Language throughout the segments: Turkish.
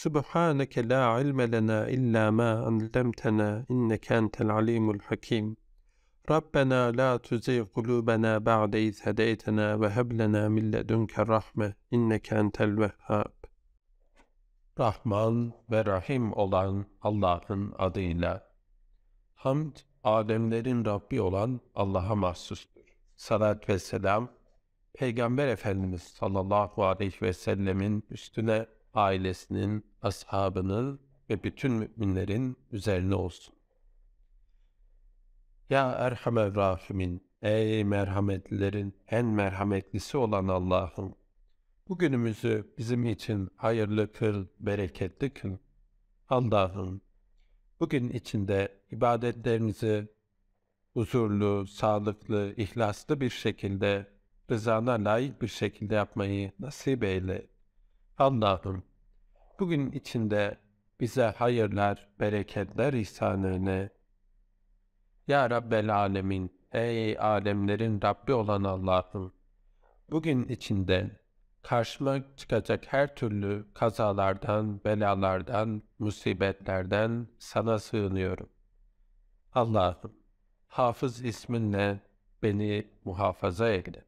Subhaneke la ilme lena illa ma allamtena inneke entel alimul hakim. Rabbena la tuzigh kulubena ba'de iz hedeytena ve heb lena min ledunke rahme inneke entel Rahman ve Rahim olan Allah'ın adıyla. Hamd, alemlerin Rabbi olan Allah'a mahsustur. Salat ve selam, Peygamber Efendimiz sallallahu aleyhi ve sellemin üstüne ailesinin, ashabının ve bütün müminlerin üzerine olsun. Ya Erhamer Rahimin, ey merhametlilerin en merhametlisi olan Allah'ım, bugünümüzü bizim için hayırlı kıl, bereketli kıl. Allah'ım, bugün içinde ibadetlerimizi huzurlu, sağlıklı, ihlaslı bir şekilde, rızana layık bir şekilde yapmayı nasip eyle. Allah'ım bugün içinde bize hayırlar, bereketler ihsanını Ya Rabbel Alemin, ey alemlerin Rabbi olan Allah'ım bugün içinde karşıma çıkacak her türlü kazalardan, belalardan, musibetlerden sana sığınıyorum. Allah'ım, hafız isminle beni muhafaza eyle.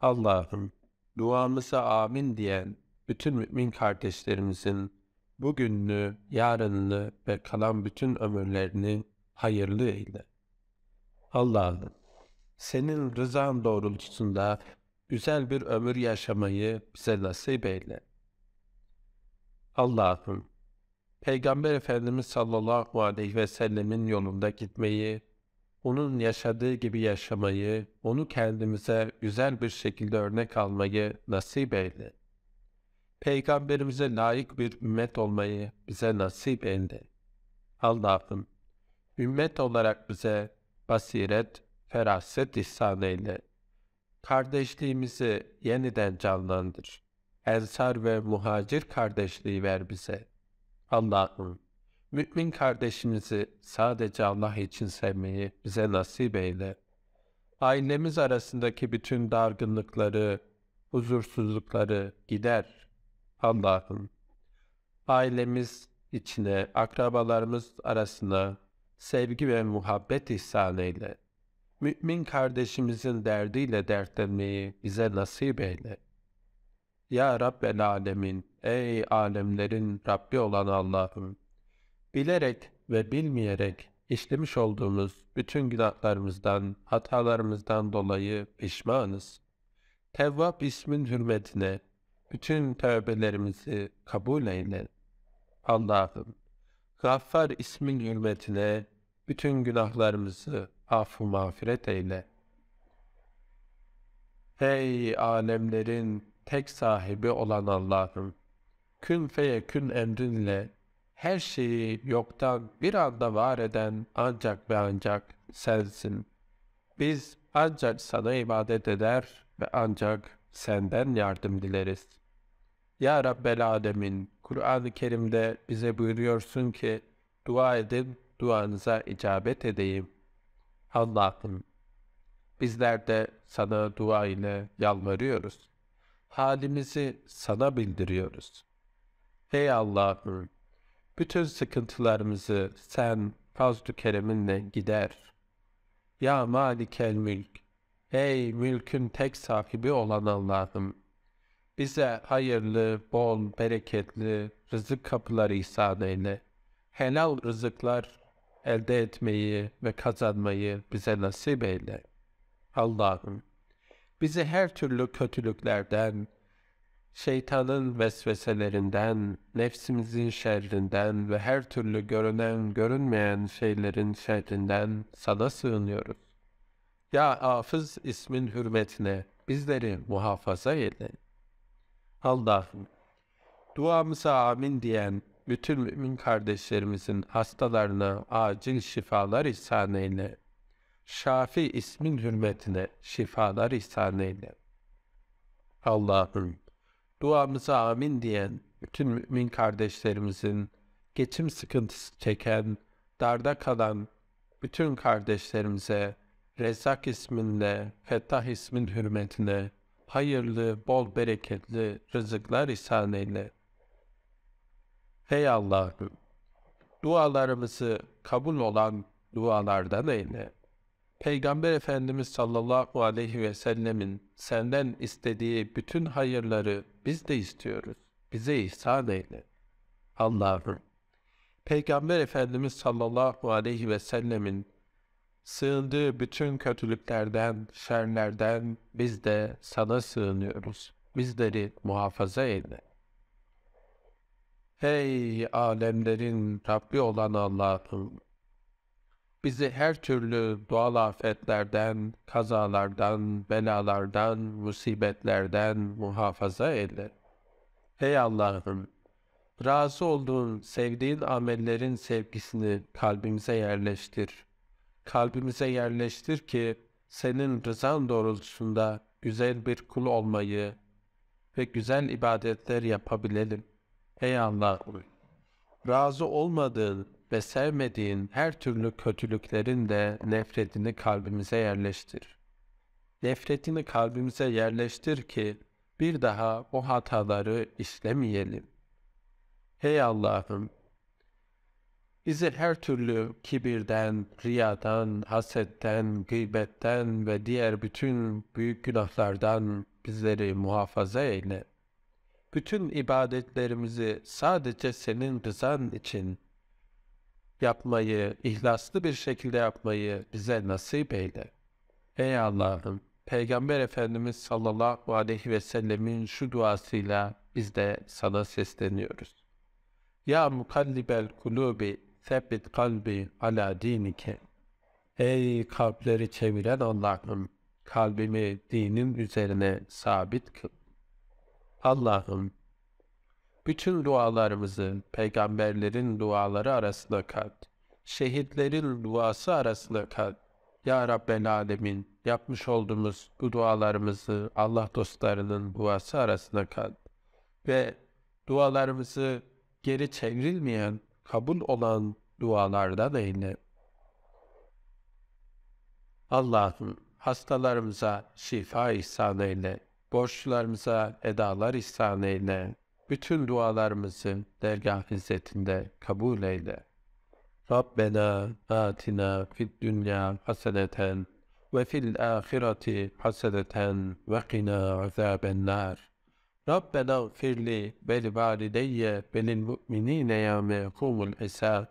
Allah'ım, duamıza amin diyen bütün mümin kardeşlerimizin bugününü, yarınını ve kalan bütün ömürlerini hayırlı eyle. Allah'ım, senin rızan doğrultusunda güzel bir ömür yaşamayı bize nasip eyle. Allah'ım, Peygamber Efendimiz sallallahu aleyhi ve sellemin yolunda gitmeyi, onun yaşadığı gibi yaşamayı, onu kendimize güzel bir şekilde örnek almayı nasip eyle. Peygamberimize layık bir ümmet olmayı bize nasip eyle. Allah'ım, ümmet olarak bize basiret, feraset ihsan eyle. Kardeşliğimizi yeniden canlandır. Ensar ve muhacir kardeşliği ver bize. Allah'ım, mümin kardeşimizi sadece Allah için sevmeyi bize nasip eyle. Ailemiz arasındaki bütün dargınlıkları, huzursuzlukları gider. Allah'ım ailemiz içine, akrabalarımız arasına sevgi ve muhabbet ihsan eyle. Mümin kardeşimizin derdiyle dertlenmeyi bize nasip eyle. Ya Rabbel Alemin, ey alemlerin Rabbi olan Allah'ım, bilerek ve bilmeyerek işlemiş olduğumuz bütün günahlarımızdan, hatalarımızdan dolayı pişmanız. Tevvab ismin hürmetine bütün tövbelerimizi kabul eyle. Allah'ım, Gaffar ismin hürmetine bütün günahlarımızı affı mağfiret eyle. Hey alemlerin tek sahibi olan Allah'ım, kün feye kün emrinle her şeyi yoktan bir anda var eden ancak ve ancak sensin. Biz ancak sana ibadet eder ve ancak senden yardım dileriz. Ya Rabbel Alemin, Kur'an-ı Kerim'de bize buyuruyorsun ki, dua edin, duanıza icabet edeyim. Allah'ım, bizler de sana dua ile yalvarıyoruz. Halimizi sana bildiriyoruz. Ey Allah'ım, bütün sıkıntılarımızı sen fazl-ı kereminle gider. Ya malikel mülk, ey mülkün tek sahibi olan Allah'ım, bize hayırlı, bol, bereketli rızık kapıları ihsan eyle. Helal rızıklar elde etmeyi ve kazanmayı bize nasip eyle. Allah'ım bizi her türlü kötülüklerden, şeytanın vesveselerinden, nefsimizin şerrinden ve her türlü görünen, görünmeyen şeylerin şerrinden sana sığınıyoruz. Ya Afız ismin hürmetine bizleri muhafaza eyle. Allah'ım duamıza amin diyen bütün mümin kardeşlerimizin hastalarına acil şifalar ihsan eyle. Şafi ismin hürmetine şifalar ihsan eyle. Allah'ım duamıza amin diyen bütün mümin kardeşlerimizin geçim sıkıntısı çeken, darda kalan bütün kardeşlerimize Rezak isminle, Fettah ismin hürmetine hayırlı, bol bereketli rızıklar ihsan eyle. Ey Allah'ım! Dualarımızı kabul olan dualardan eyle. Peygamber Efendimiz sallallahu aleyhi ve sellemin senden istediği bütün hayırları biz de istiyoruz. Bize ihsan eyle. Allah'ım! Peygamber Efendimiz sallallahu aleyhi ve sellemin Sığındığı bütün kötülüklerden, şerlerden biz de sana sığınıyoruz. Bizleri muhafaza eyle. Hey alemlerin Rabbi olan Allah'ım! Bizi her türlü doğal afetlerden, kazalardan, belalardan, musibetlerden muhafaza eyle. Hey Allah'ım! Razı olduğun, sevdiğin amellerin sevgisini kalbimize yerleştir kalbimize yerleştir ki senin rızan doğrultusunda güzel bir kul olmayı ve güzel ibadetler yapabilelim. Ey Allah! Razı olmadığın ve sevmediğin her türlü kötülüklerin de nefretini kalbimize yerleştir. Nefretini kalbimize yerleştir ki bir daha o hataları işlemeyelim. Hey Allah'ım! bizi her türlü kibirden, riyadan, hasetten, gıybetten ve diğer bütün büyük günahlardan bizleri muhafaza eyle. Bütün ibadetlerimizi sadece senin rızan için yapmayı, ihlaslı bir şekilde yapmayı bize nasip eyle. Ey Allah'ım, Peygamber Efendimiz sallallahu aleyhi ve sellemin şu duasıyla biz de sana sesleniyoruz. Ya mukallibel kulubi Sebbit kalbi ala dinike. Ey kalpleri çeviren Allah'ım, kalbimi dinin üzerine sabit kıl. Allah'ım, bütün dualarımızı peygamberlerin duaları arasında kat. Şehitlerin duası arasında kat. Ya Rabbel Alemin, yapmış olduğumuz bu dualarımızı Allah dostlarının duası arasında kat. Ve dualarımızı geri çevrilmeyen kabul olan dualarda da eyle. Allah'ım hastalarımıza şifa ihsan eyle, borçlarımıza edalar ihsan eyle, bütün dualarımızı dergah hizmetinde kabul eyle. Rabbena atina fid dünya haseneten ve fil ahireti haseneten ve qina azabennar. Rabbena firli ve li valideyye ve lil mu'minine yevme yekumul hesab.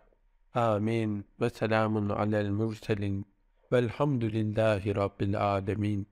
Amin ve selamun alel murselin. Velhamdülillahi Rabbil alemin.